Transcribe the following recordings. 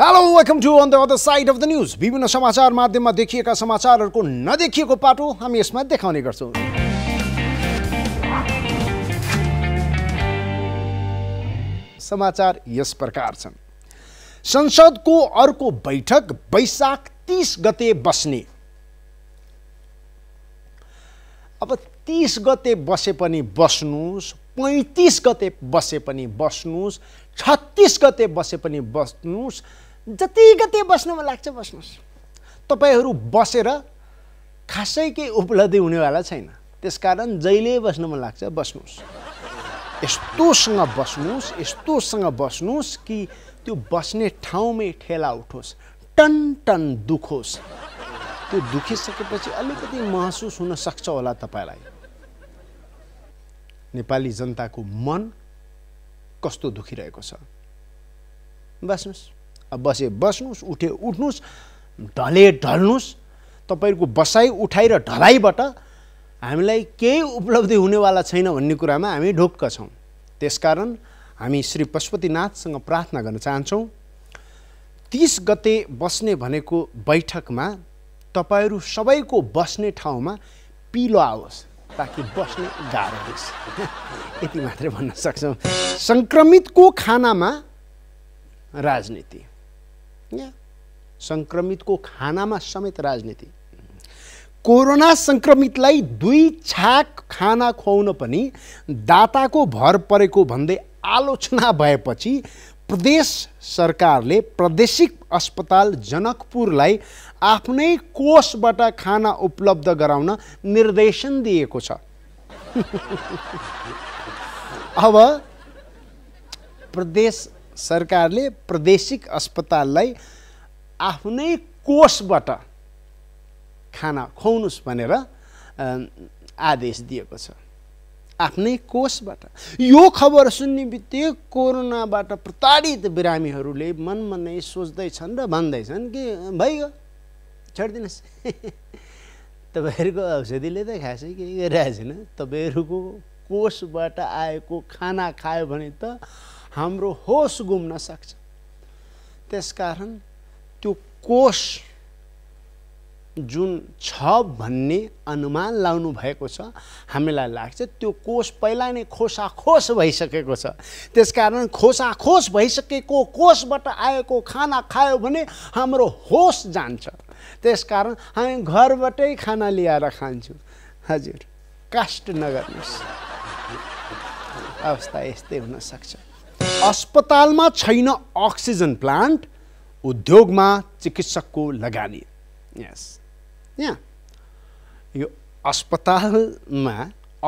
Hello welcome to on the other side of the news विभिन्न समाचार माध्यममा देखिएका समाचारहरूको नदेखिएको पाटो हामी यसमा देखाउने गर्छौँ समाचार यस प्रकार छन् संसदको अर्को बैठक वैशाख तिस गते बस्ने अब तिस गते बसे पनि बस्नुहोस् पैँतिस गते बसे पनि बस्नुहोस् छत्तिस गते बसे पनि बस्नुहोस् जति गते बस्नमा लाग्छ बस्नुहोस् तपाईँहरू बसेर खासै केही उपलब्धि हुनेवाला छैन त्यसकारण जहिले मन लाग्छ बस्नुहोस् यस्तोसँग बस्नुहोस् यस्तोसँग बस्नुहोस् कि त्यो बस्ने ठाउँमै ठेला उठोस् टन टन दुखोस् त्यो दुखिसकेपछि अलिकति महसुस हुन सक्छ होला तपाईँलाई नेपाली जनताको मन कस्तो दुखिरहेको छ बस्नुहोस् अब बसे बस्नुहोस् उठे उठ्नुहोस् ढले ढल्नुहोस् तपाईँहरूको बसाइ उठाइ र ढलाइबाट हामीलाई केही उपलब्धि हुनेवाला छैन भन्ने कुरामा हामी ढोक्क छौँ त्यसकारण हामी श्री पशुपतिनाथसँग प्रार्थना गर्न चाहन्छौँ तिस गते बस्ने भनेको बैठकमा तपाईँहरू सबैको बस्ने ठाउँमा पिलो आओस् ताकि बस्न गाह्रो होस् यति मात्रै भन्न सक्छौँ सङ्क्रमितको खानामा राजनीति सङ्क्रमितको खानामा समेत राजनीति कोरोना सङ्क्रमितलाई दुई छाक खाना खुवाउन पनि दाताको भर परेको भन्दै आलोचना भएपछि प्रदेश सरकारले प्रादेशिक अस्पताल जनकपुरलाई आफ्नै कोषबाट खाना उपलब्ध गराउन निर्देशन दिएको छ अब प्रदेश सरकारले प्रादेशिक अस्पताललाई आफ्नै कोषबाट खाना खुवाउनुहोस् भनेर आदेश दिएको छ आफ्नै कोषबाट यो खबर सुन्ने बित्तिकै कोरोनाबाट प्रताडित बिरामीहरूले मनमा नै सोच्दैछन् र भन्दैछन् कि भइगयो छोडिदिनुहोस् तपाईँहरूको औषधिले त खासै केही गरिरहेको छैन तपाईँहरूको कोषबाट आएको खाना खायो भने त हाम्रो होस गुम्न सक्छ त्यसकारण त्यो कोष जुन छ भन्ने अनुमान लाउनु भएको छ हामीलाई लाग्छ त्यो कोष पहिला नै खोसाखोस भइसकेको छ त्यसकारण खोसाखोस भइसकेको कोषबाट आएको खाना खायो भने हाम्रो होस जान्छ त्यसकारण हामी घरबाटै खाना ल्याएर खान्छौँ हजुर कास्ट नगर्नुहोस् अवस्था यस्तै हुनसक्छ अस्पतालमा छैन अक्सिजन प्लान्ट उद्योगमा चिकित्सकको लगानी यस यहाँ यो अस्पतालमा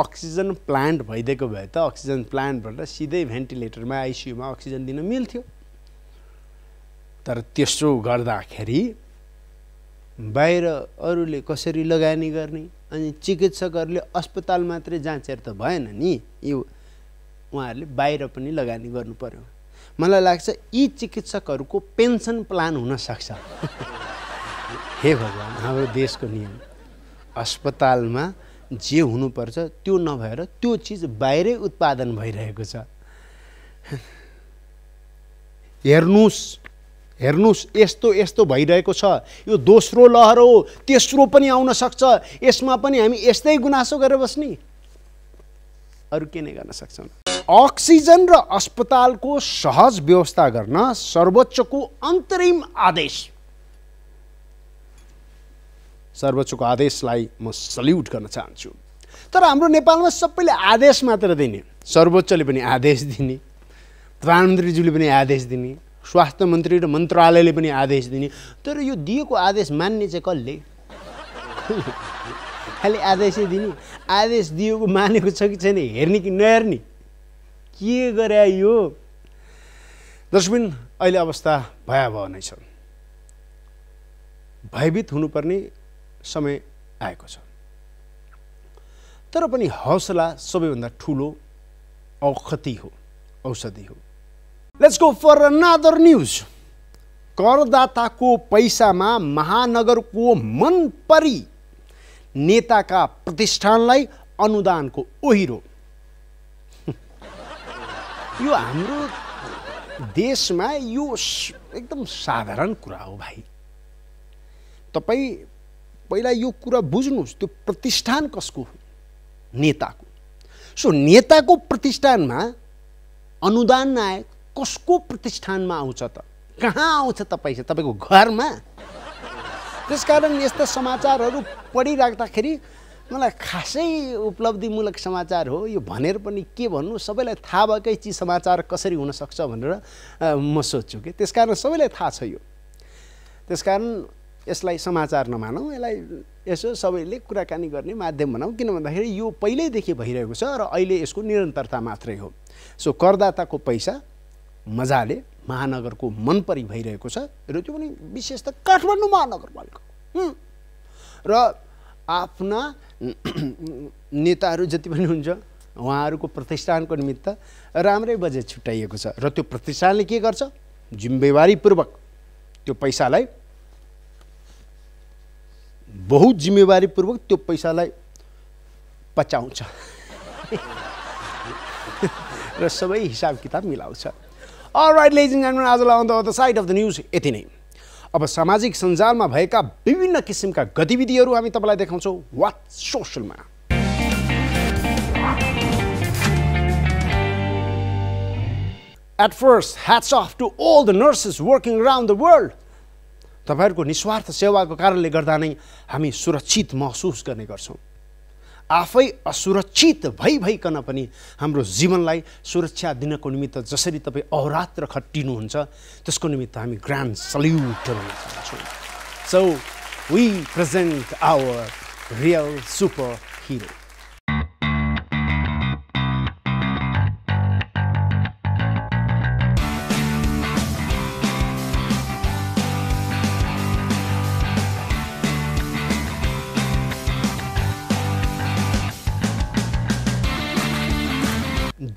अक्सिजन प्लान्ट भइदिएको भए त अक्सिजन प्लान्टबाट सिधै भेन्टिलेटरमा आइसियुमा अक्सिजन दिन मिल्थ्यो तर त्यसो गर्दाखेरि बाहिर अरूले कसरी लगानी गर्ने अनि चिकित्सकहरूले अस्पताल मात्रै जाँचेर त भएन नि यो उहाँहरूले बाहिर पनि लगानी गर्नु पर्यो मलाई लाग्छ यी चिकित्सकहरूको पेन्सन प्लान हुनसक्छ हे भगवान् हाम्रो देशको नियम अस्पतालमा जे हुनुपर्छ त्यो नभएर त्यो चिज बाहिरै उत्पादन भइरहेको छ हेर्नुहोस् हेर्नुहोस् यस्तो यस्तो भइरहेको छ यो दोस्रो लहर हो तेस्रो पनि आउन सक्छ यसमा पनि हामी यस्तै गुनासो गरेर बस्ने अरू के नै गर्न सक्छौँ अक्सिजन र अस्पतालको सहज व्यवस्था गर्न सर्वोच्चको अन्तरिम आदेश सर्वोच्चको आदेशलाई म सल्युट गर्न चाहन्छु तर हाम्रो नेपालमा सबैले आदेश मात्र दिने सर्वोच्चले पनि आदेश दिने प्रधानमन्त्रीज्यूले पनि आदेश दिने स्वास्थ्य मन्त्री र मन्त्रालयले पनि आदेश दिने तर यो दिएको आदेश मान्ने चाहिँ कसले खालि आदेशै दिने आदेश दिएको मानेको छ कि छैन हेर्ने कि नहेर्ने के गरे यो दर्शबिन अहिले अवस्था भयावह नै छ भयभीत हुनुपर्ने समय आएको छ तर पनि हौसला सबैभन्दा ठुलो औखति हो औषधि हो let's go for another news करदाताको पैसामा महानगरको मन परी नेताका प्रतिष्ठानलाई अनुदानको ओहिरो यो हाम्रो देशमा यो एकदम साधारण कुरा हो भाइ तपाईँ पहिला यो कुरा बुझ्नुहोस् त्यो प्रतिष्ठान कसको हो नेताको सो नेताको प्रतिष्ठानमा अनुदान नायक कसको प्रतिष्ठानमा आउँछ त कहाँ आउँछ त पैसा तपाईँको घरमा त्यस कारण यस्ता समाचारहरू पढिराख्दाखेरि मलाई खासै उपलब्धिमूलक समाचार हो यो भनेर पनि के भन्नु सबैलाई थाहा भएकै चिज समाचार कसरी हुनसक्छ भनेर म सोध्छु कि त्यसकारण सबैलाई थाहा छ यो त्यसकारण यसलाई समाचार नमानौँ यसलाई यसो सबैले कुराकानी गर्ने माध्यम बनाऊ किन भन्दाखेरि यो पहिल्यैदेखि भइरहेको छ र अहिले यसको निरन्तरता मात्रै हो सो करदाताको पैसा मजाले महानगरको मनपरि भइरहेको छ र त्यो पनि विशेष त काठमाडौँ महानगरपालिका र आफ्ना नेताहरू जति पनि हुन्छ उहाँहरूको प्रतिष्ठानको निमित्त राम्रै बजेट छुट्याइएको छ र त्यो प्रतिष्ठानले के गर्छ जिम्मेवारीपूर्वक त्यो पैसालाई बहुत जिम्मेवारीपूर्वक त्यो पैसालाई पचाउँछ र सबै हिसाब किताब मिलाउँछ राइट लेजिङ आजलाई on the side of the news यति नै अब सामाजिक सञ्जालमा भएका विभिन्न किसिमका गतिविधिहरू हामी तपाईँलाई देखाउँछौँ वाट सोसलमा At first, hats off to all the nurses working around the world तपाईँहरूको निस्वार्थ सेवाको कारणले गर्दा नै हामी सुरक्षित महसुस गर्ने गर्छौँ आफै असुरक्षित भइकन पनि हाम्रो जीवनलाई सुरक्षा दिनको निमित्त जसरी तपाईँ र खटिनुहुन्छ त्यसको निमित्त हामी ग्रान्ड सल्युट गर्न चाहन्छौँ so we present our real super hero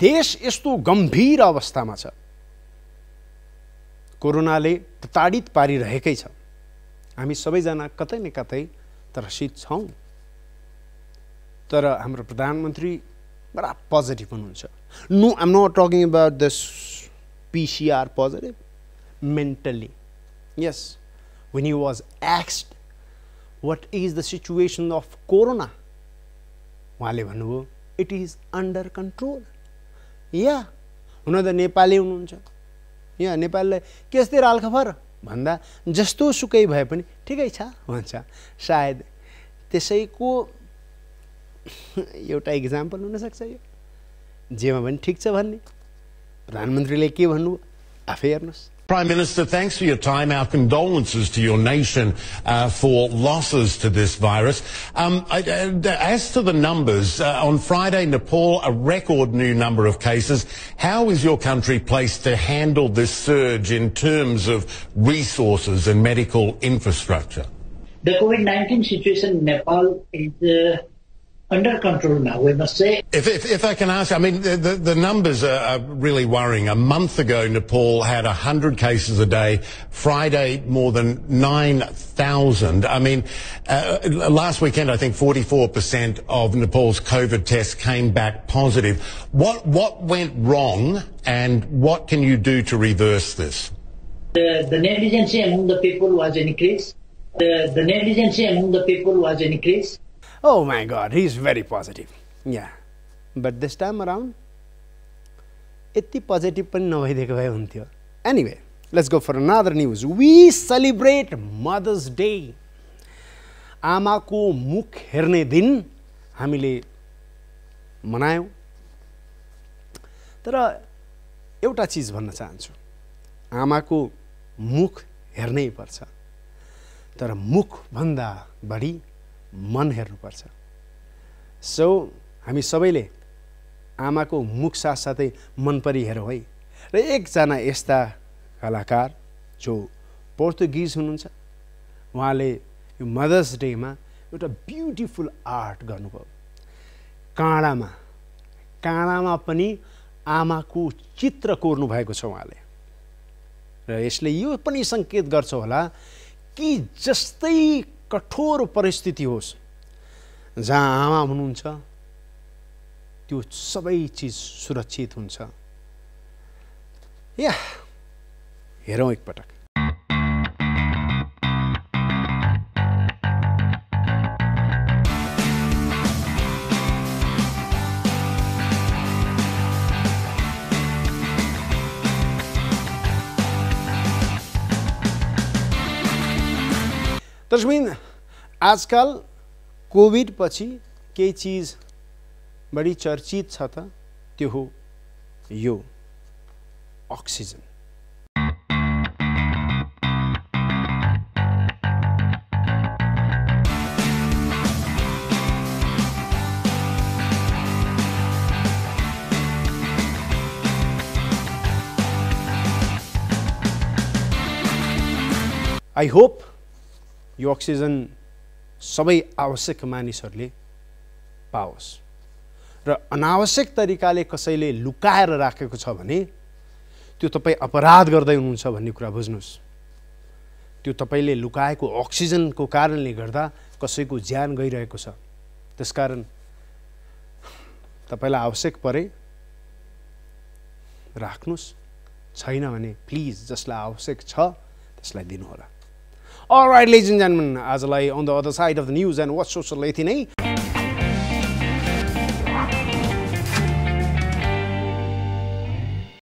देश यस्तो गम्भीर अवस्थामा छ कोरोनाले ताडित पारिरहेकै छ हामी सबैजना कतै न कतै त्रसित छौँ तर हाम्रो प्रधानमन्त्री बडा पोजिटिभ हुनुहुन्छ no I'm not talking about the PCR positive mentally yes when you was एक्स्ड what is the situation of corona उहाँले भन्नुभयो इट इज अन्डर कन्ट्रोल या हुन त नेपाली हुनुहुन्छ या नेपालीलाई के अस्ति रालखफर भन्दा जस्तो सुकै भए पनि ठिकै छ भन्छ सायद त्यसैको एउटा इक्जाम्पल हुनसक्छ यो जेमा पनि ठिक छ भन्ने प्रधानमन्त्रीले के भन्नु आफै हेर्नुहोस् Prime Minister, thanks for your time. Our condolences to your nation uh, for losses to this virus. Um, I, uh, as to the numbers, uh, on Friday, Nepal, a record new number of cases. How is your country placed to handle this surge in terms of resources and medical infrastructure? The COVID 19 situation in Nepal is uh, under control now, we must say. If, if, if I can ask, I mean, the, the, the numbers are, are, really worrying. A month ago, Nepal had 100 cases a day. Friday, more than 9,000. I mean, uh, last weekend, I think 44% of Nepal's COVID tests came back positive. What, what went wrong and what can you do to reverse this? The, the negligence among the people was increased. The, the negligence among the people was increased. Oh my God, he is very positive. Yeah. But this time around, यति positive पनि नभइदिएको भए हुन्थ्यो anyway let's go for another news we celebrate mother's day आमाको मुख हेर्ने दिन हामीले मनायौँ तर एउटा चिज भन्न चाहन्छु आमाको मुख हेर्नै पर्छ तर मुखभन्दा बढी मन हेर्नुपर्छ सो हामी सबैले आमाको मुख साथसाथै मनपरी हेरौँ है र एकजना यस्ता कलाकार जो पोर्तुगिज हुनुहुन्छ उहाँले यो मदर्स डेमा एउटा ब्युटिफुल आर्ट गर्नुभयो काँडामा काँडामा पनि आमाको चित्र कोर्नु भएको छ उहाँले र यसले यो पनि सङ्केत गर्छ होला कि जस्तै कठोर परिस्थिति होस् जहाँ आमा हुनुहुन्छ त्यो सबै चिज सुरक्षित हुन्छ या हेरौँ एकपटक तस्मिन तो आजकल कोविड पछि कई चीज बड़ी चर्चित छो त्यो हो यो ऑक्सीजन आई होप यो अक्सिजन सबै आवश्यक मानिसहरूले पाओस् र अनावश्यक तरिकाले कसैले लुकाएर राखेको छ भने त्यो तपाईँ अपराध गर्दै हुनुहुन्छ भन्ने कुरा बुझ्नुहोस् त्यो तपाईँले लुकाएको अक्सिजनको कारणले गर्दा कसैको ज्यान गइरहेको छ त्यसकारण तपाईँलाई आवश्यक परे राख्नुहोस् छैन भने प्लिज जसलाई आवश्यक छ त्यसलाई दिनुहोला All right, ladies and gentlemen, as I on the other side of the news and what's social Latine.